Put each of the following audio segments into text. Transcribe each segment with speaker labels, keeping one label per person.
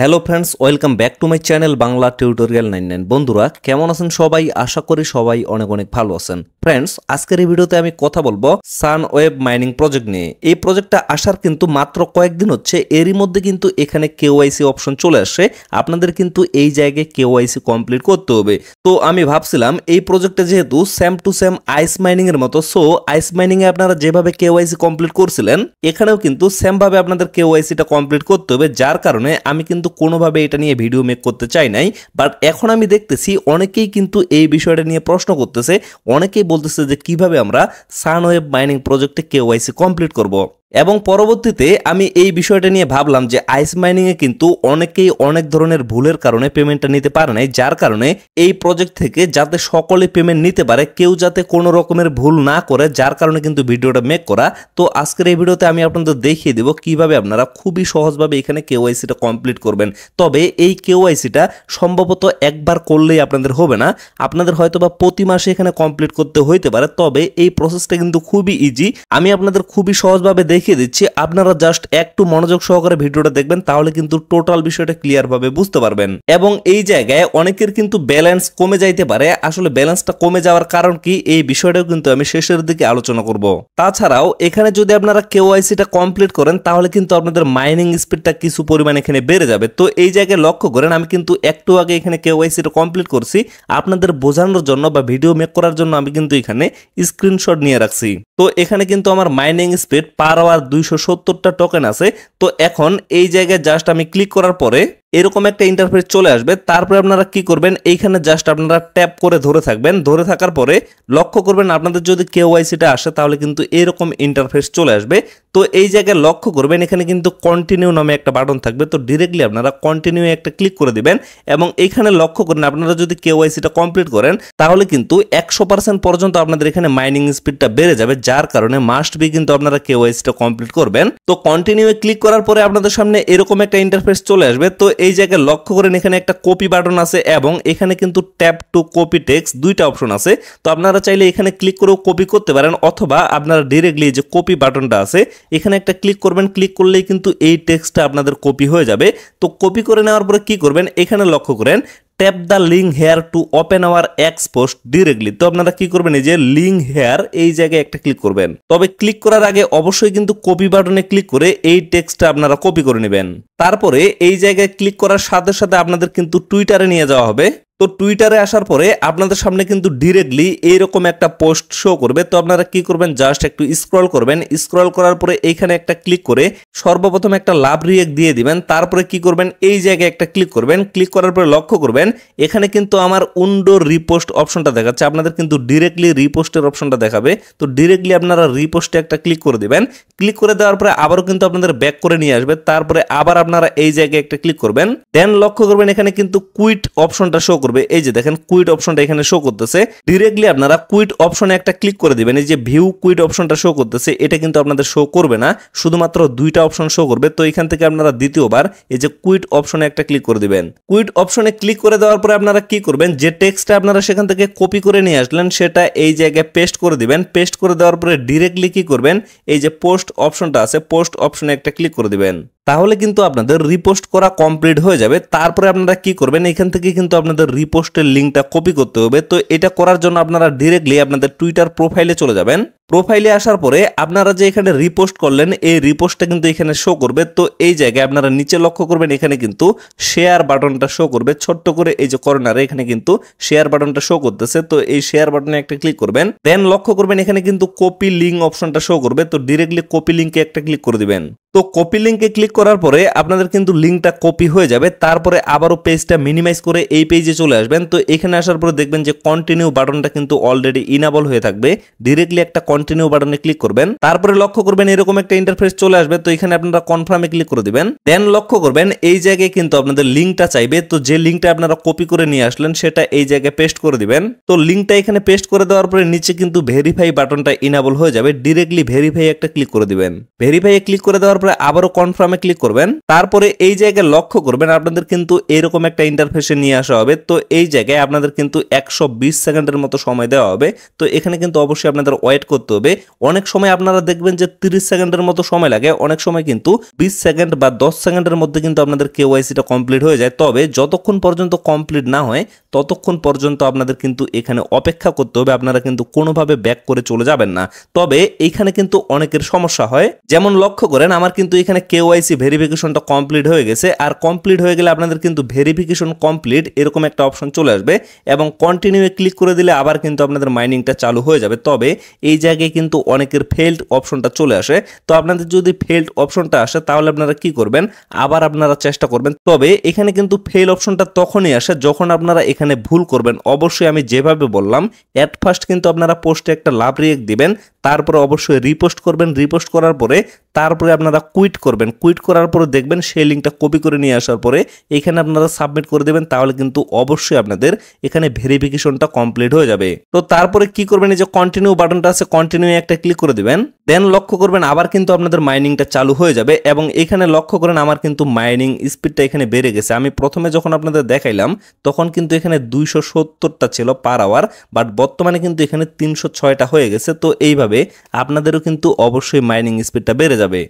Speaker 1: hello friends welcome back to my channel Bangla tutorial nine nine বন্ধুরা কেমন আছেন সবাই আশা করি সবাই অনেক অনেক ভালো আছেন ফ্রেন্ডস আজকের এই ভিডিওতে আমি কথা বলবো সান ওয়েব মাইনিং প্রজেক্ট নিয়ে এই প্রজেক্টটা আসার কিন্তু মাত্র কয়েকদিন হচ্ছে এরই মধ্যে কিন্তু এখানে কেওআইসি অপশন চলে আসে আপনাদের কিন্তু এই জায়গায় কেওআইসি কমপ্লিট করতে হবে তো আমি ভাবছিলাম এই প্রজেক্টে যেহেতু same to same ice mining এর মতো সো আইস মাইনিং এ আপনারা যেভাবে কেওআইসি কমপ্লিট করছিলেন এখানেও কিন্তু ভাবে আপনাদের কেওআইসিটা কমপ্লিট করতে হবে যার কারণে আমি কিন্তু কিন্তু কোনোভাবে এটা নিয়ে ভিডিও মেক করতে চাই নাই বাট এখন আমি দেখতেছি অনেকেই কিন্তু এই বিষয়টা নিয়ে প্রশ্ন করতেছে অনেকেই বলতেছে যে কিভাবে আমরা সানওয়েব মাইনিং প্রজেক্টে কেওয়াইসি কমপ্লিট করব এবং পরবর্তীতে আমি এই বিষয়টা নিয়ে ভাবলাম যে আইস মাইনিংয়ে কিন্তু অনেকেই অনেক ধরনের ভুলের কারণে পেমেন্টটা নিতে পারে নাই যার কারণে এই প্রজেক্ট থেকে যাতে সকলে পেমেন্ট নিতে পারে কেউ যাতে কোনো রকমের ভুল না করে যার কারণে কিন্তু ভিডিওটা মেক করা তো আজকের এই ভিডিওতে আমি আপনাদের দেখিয়ে দেবো কিভাবে আপনারা খুবই সহজভাবে এখানে কেওয়াইসিটা কমপ্লিট করবেন তবে এই কেওয়াইসিটা সম্ভবত একবার করলেই আপনাদের হবে না আপনাদের হয়তো বা প্রতি মাসে এখানে কমপ্লিট করতে হইতে পারে তবে এই প্রসেসটা কিন্তু খুবই ইজি আমি আপনাদের খুবই সহজভাবে দেখিয়ে দিচ্ছি আপনারা জাস্ট একটু মনোযোগ সহকারে ভিডিওটা দেখবেন তাহলে কিন্তু টোটাল বিষয়টা ক্লিয়ারভাবে বুঝতে পারবেন এবং এই জায়গায় অনেকের কিন্তু ব্যালেন্স কমে যাইতে পারে আসলে ব্যালেন্সটা কমে যাওয়ার কারণ কি এই বিষয়টাও কিন্তু আমি শেষের দিকে আলোচনা করব তাছাড়াও এখানে যদি আপনারা আইসিটা কমপ্লিট করেন তাহলে কিন্তু আপনাদের মাইনিং স্পিডটা কিছু পরিমাণ এখানে বেড়ে যাবে তো এই জায়গায় লক্ষ্য করেন আমি কিন্তু একটু আগে এখানে আইসিটা কমপ্লিট করছি আপনাদের বোঝানোর জন্য বা ভিডিও মেক করার জন্য আমি কিন্তু এখানে স্ক্রিনশট নিয়ে রাখছি তো এখানে কিন্তু আমার মাইনিং স্পিড পার আওয়ার দুইশো সত্তরটা টোকেন আছে তো এখন এই জায়গায় জাস্ট আমি ক্লিক করার পরে এরকম একটা ইন্টারফেস চলে আসবে তারপরে আপনারা কি করবেন এইখানে জাস্ট আপনারা ট্যাপ করে ধরে থাকবেন ধরে থাকার পরে লক্ষ্য করবেন আপনাদের যদি আইসিটা আসে তাহলে কিন্তু এরকম ইন্টারফেস চলে আসবে তো এই জায়গায় লক্ষ্য করবেন এখানে কিন্তু কন্টিনিউ নামে একটা বাটন থাকবে তো ডিরেক্টলি আপনারা কন্টিনিউ একটা ক্লিক করে দিবেন এবং এইখানে লক্ষ্য করেন আপনারা যদি কেওয়াইসিটা কমপ্লিট করেন তাহলে কিন্তু একশো পার্সেন্ট পর্যন্ত আপনাদের এখানে মাইনিং স্পিডটা বেড়ে যাবে যার কারণে মাস্ট বি কিন্তু আপনারা কেওয়াইসিটা কমপ্লিট করবেন তো কন্টিনিউ ক্লিক করার পরে আপনাদের সামনে এরকম একটা ইন্টারফেস চলে আসবে তো এই জায়গায় লক্ষ্য করেন এখানে একটা কপি বাটন আছে এবং এখানে কিন্তু ট্যাপ টু কপি টেক্স দুইটা অপশন আছে তো আপনারা চাইলে এখানে ক্লিক করেও কপি করতে পারেন অথবা আপনারা ডিরেক্টলি যে কপি বাটনটা আছে এখানে একটা ক্লিক করবেন ক্লিক করলেই কিন্তু এই টেক্সটটা আপনাদের কপি হয়ে যাবে তো কপি করে নেওয়ার পরে কি করবেন এখানে লক্ষ্য করেন tap the link here to open our X post directly তো আপনারা কি করবেন এই যে লিঙ্ক হেয়ার এই জায়গায় একটা ক্লিক করবেন তবে ক্লিক করার আগে অবশ্যই কিন্তু কপি বাটনে ক্লিক করে এই টেক্সটটা আপনারা কপি করে নেবেন তারপরে এই জায়গায় ক্লিক করার সাথে সাথে আপনাদের কিন্তু টুইটারে নিয়ে যাওয়া হবে তো টুইটারে আসার পরে আপনাদের সামনে কিন্তু ডিরেক্টলি এইরকম একটা পোস্ট শো করবে তো আপনারা কি করবেন জাস্ট একটু স্ক্রল করবেন স্ক্রল করার পরে এখানে একটা ক্লিক করে সর্বপ্রথম একটা লাভ রিয়েক্ট দিয়ে দিবেন তারপরে কি করবেন এই জায়গায় একটা ক্লিক করবেন ক্লিক করার পরে লক্ষ্য করবেন এখানে কিন্তু আমার উন্ডো রিপোস্ট অপশনটা দেখাচ্ছে আপনাদের কিন্তু ডিরেক্টলি রিপোস্টের অপশনটা দেখাবে তো ডিরেক্টলি আপনারা রিপোস্টে একটা ক্লিক করে দেবেন ক্লিক করে দেওয়ার পরে আবারও কিন্তু আপনাদের ব্যাক করে নিয়ে আসবে তারপরে আবার আপনারা এই জায়গায় একটা ক্লিক করবেন দেন লক্ষ্য করবেন এখানে কিন্তু কুইট অপশনটা শো করবে এই যে দেখেন কুইট অপশনটা এখানে শো করতেছে ডিরেক্টলি আপনারা কুইট অপশনে একটা ক্লিক করে দিবেন এই যে ভিউ কুইট অপশনটা শো করতেছে এটা কিন্তু আপনাদের শো করবে না শুধুমাত্র দুইটা অপশন শো করবে তো এখান থেকে আপনারা দ্বিতীয়বার এই যে কুইট অপশনে একটা ক্লিক করে দিবেন কুইট অপশনে ক্লিক করে দেওয়ার পরে আপনারা কি করবেন যে টেক্সটটা আপনারা সেখান থেকে কপি করে নিয়ে আসলেন সেটা এই জায়গায় পেস্ট করে দিবেন পেস্ট করে দেওয়ার পরে ডিরেক্টলি কি করবেন এই যে পোস্ট অপশনটা আছে পোস্ট অপশনে একটা ক্লিক করে দিবেন তাহলে কিন্তু আপনাদের রিপোস্ট করা কমপ্লিট হয়ে যাবে তারপরে আপনারা কি করবেন এখান থেকে কিন্তু আপনাদের রিপোস্টের লিঙ্কটা কপি করতে হবে তো এটা করার জন্য আপনারা ডিরেক্টলি আপনাদের টুইটার প্রোফাইলে চলে যাবেন প্রোফাইলে আসার পরে আপনারা যে এখানে রিপোস্ট করলেন এই রিপোস্টটা কিন্তু এখানে শো করবে তো এই জায়গায় আপনারা নিচে লক্ষ্য করবেন এখানে কিন্তু শেয়ার বাটনটা শো করবে ছোট্ট করে এই যে কর্নারে এখানে কিন্তু শেয়ার বাটনটা শো করতেছে তো এই শেয়ার বাটনে একটা ক্লিক করবেন দেন লক্ষ্য করবেন এখানে কিন্তু কপি লিঙ্ক অপশনটা শো করবে তো ডিরেক্টলি কপি লিঙ্কে একটা ক্লিক করে দিবেন তো কপি লিঙ্কে ক্লিক করার পরে আপনাদের কিন্তু লিঙ্কটা কপি হয়ে যাবে তারপরে আবারও পেজটা মিনিমাইজ করে এই পেজে চলে আসবেন তো এখানে আসার পরে দেখবেন যে কন্টিনিউ বাটনটা কিন্তু অলরেডি ইনাবল হয়ে থাকবে ডিরেক্টলি একটা কন্টিনিউ বাটনে ক্লিক করবেন তারপরে লক্ষ্য করবেন এরকম একটা ইন্টারফেস চলে আসবে তো এখানে আপনারা কনফার্মে ক্লিক করে দিবেন দেন লক্ষ্য করবেন এই জায়গায় কিন্তু আপনাদের লিঙ্কটা চাইবে তো যে লিঙ্কটা আপনারা কপি করে নিয়ে আসলেন সেটা এই জায়গায় পেস্ট করে দিবেন তো লিঙ্কটা এখানে পেস্ট করে দেওয়ার পরে নিচে কিন্তু ভেরিফাই বাটনটা ইনাবল হয়ে যাবে ডিরেক্টলি ভেরিফাই একটা ক্লিক করে দিবেন ভেরিফাই ক্লিক করে দেওয়ার পরে আবারও কনফার্মে ক্লিক করবেন তারপরে এই জায়গায় লক্ষ্য করবেন আপনাদের কিন্তু এরকম একটা ইন্টারফেসে নিয়ে আসা হবে তো এই জায়গায় আপনাদের কিন্তু একশো সেকেন্ডের মতো সময় দেওয়া হবে তো এখানে কিন্তু অবশ্যই আপনাদের ওয়েট করতে করতে হবে অনেক সময় আপনারা দেখবেন যে তিরিশ সেকেন্ডের মতো সময় লাগে অনেক সময় কিন্তু বিশ সেকেন্ড বা দশ সেকেন্ডের মধ্যে কিন্তু আপনাদের কেওয়াইসিটা কমপ্লিট হয়ে যায় তবে যতক্ষণ পর্যন্ত কমপ্লিট না হয় ততক্ষণ পর্যন্ত আপনাদের কিন্তু এখানে অপেক্ষা করতে হবে আপনারা কিন্তু কোনোভাবে ব্যাক করে চলে যাবেন না তবে এইখানে কিন্তু অনেকের সমস্যা হয় যেমন লক্ষ্য করেন আমার কিন্তু এখানে কেওয়াইসি ভেরিফিকেশনটা কমপ্লিট হয়ে গেছে আর কমপ্লিট হয়ে গেলে আপনাদের কিন্তু ভেরিফিকেশন কমপ্লিট এরকম একটা অপশন চলে আসবে এবং কন্টিনিউয়ে ক্লিক করে দিলে আবার কিন্তু আপনাদের মাইনিংটা চালু হয়ে যাবে তবে এই জায়গায় কিন্তু অনেকের ফেল্ড অপশনটা চলে আসে তো আপনাদের যদি ফেল্ড অপশনটা আসে তাহলে আপনারা কি করবেন আবার আপনারা চেষ্টা করবেন তবে এখানে কিন্তু ফেল অপশনটা তখনই আসে যখন আপনারা এখানে ভুল করবেন অবশ্যই আমি যেভাবে বললাম অ্যাট ফার্স্ট কিন্তু আপনারা পোস্টে একটা লাভ রিয়েক্ট দিবেন তারপরে অবশ্যই রিপোস্ট করবেন রিপোস্ট করার পরে তারপরে আপনারা কুইট করবেন কুইট করার পরে দেখবেন সেই লিঙ্কটা কপি করে নিয়ে আসার পরে এখানে আপনারা সাবমিট করে দেবেন তাহলে কিন্তু অবশ্যই আপনাদের এখানে ভেরিফিকেশনটা কমপ্লিট হয়ে যাবে তো তারপরে কি করবেন এই যে কন্টিনিউ বাটনটা আছে কন্টিনিউ একটা ক্লিক করে দেবেন দেন লক্ষ্য করবেন আবার কিন্তু আপনাদের মাইনিংটা চালু হয়ে যাবে এবং এখানে লক্ষ্য করেন আমার কিন্তু মাইনিং স্পিডটা এখানে বেড়ে গেছে আমি প্রথমে যখন আপনাদের দেখাইলাম তখন কিন্তু এখানে দুইশো সত্তরটা ছিল পার আওয়ার বাট বর্তমানে কিন্তু এখানে তিনশো ছয়টা হয়ে গেছে তো এইভাবে আপনাদেরও কিন্তু অবশ্যই মাইনিং স্পিডটা বেড়ে যাবে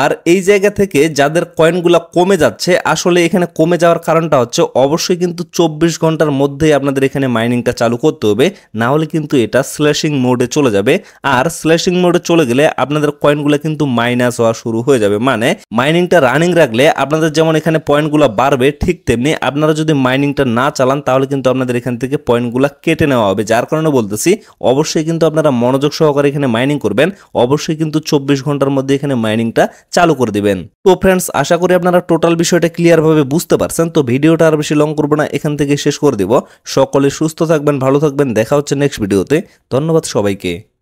Speaker 1: আর এই জায়গা থেকে যাদের কয়েনগুলো কমে যাচ্ছে আসলে এখানে কমে যাওয়ার কারণটা হচ্ছে অবশ্যই কিন্তু চব্বিশ ঘন্টার মধ্যেই আপনাদের এখানে মাইনিংটা চালু করতে হবে না হলে কিন্তু এটা স্ল্যাশিং মোডে চলে যাবে আর স্ল্যাশিং মোডে চলে গেলে আপনাদের কয়েনগুলো কিন্তু মাইনাস হওয়া শুরু হয়ে যাবে মানে মাইনিংটা রানিং রাখলে আপনাদের যেমন এখানে পয়েন্টগুলো বাড়বে ঠিক তেমনি আপনারা যদি মাইনিংটা না চালান তাহলে কিন্তু আপনাদের এখান থেকে পয়েন্টগুলো কেটে নেওয়া হবে যার কারণে বলতেছি অবশ্যই কিন্তু আপনারা মনোযোগ সহকারে এখানে মাইনিং করবেন অবশ্যই কিন্তু চব্বিশ ঘন্টার মধ্যে এখানে মাইনিংটা চালু করে দিবেন তো ফ্রেন্ডস আশা করি আপনারা টোটাল বিষয়টা ক্লিয়ারভাবে বুঝতে পারছেন তো ভিডিওটা আর বেশি লং করবো না এখান থেকে শেষ করে দিব সকলে সুস্থ থাকবেন ভালো থাকবেন দেখা হচ্ছে নেক্সট ভিডিওতে ধন্যবাদ সবাইকে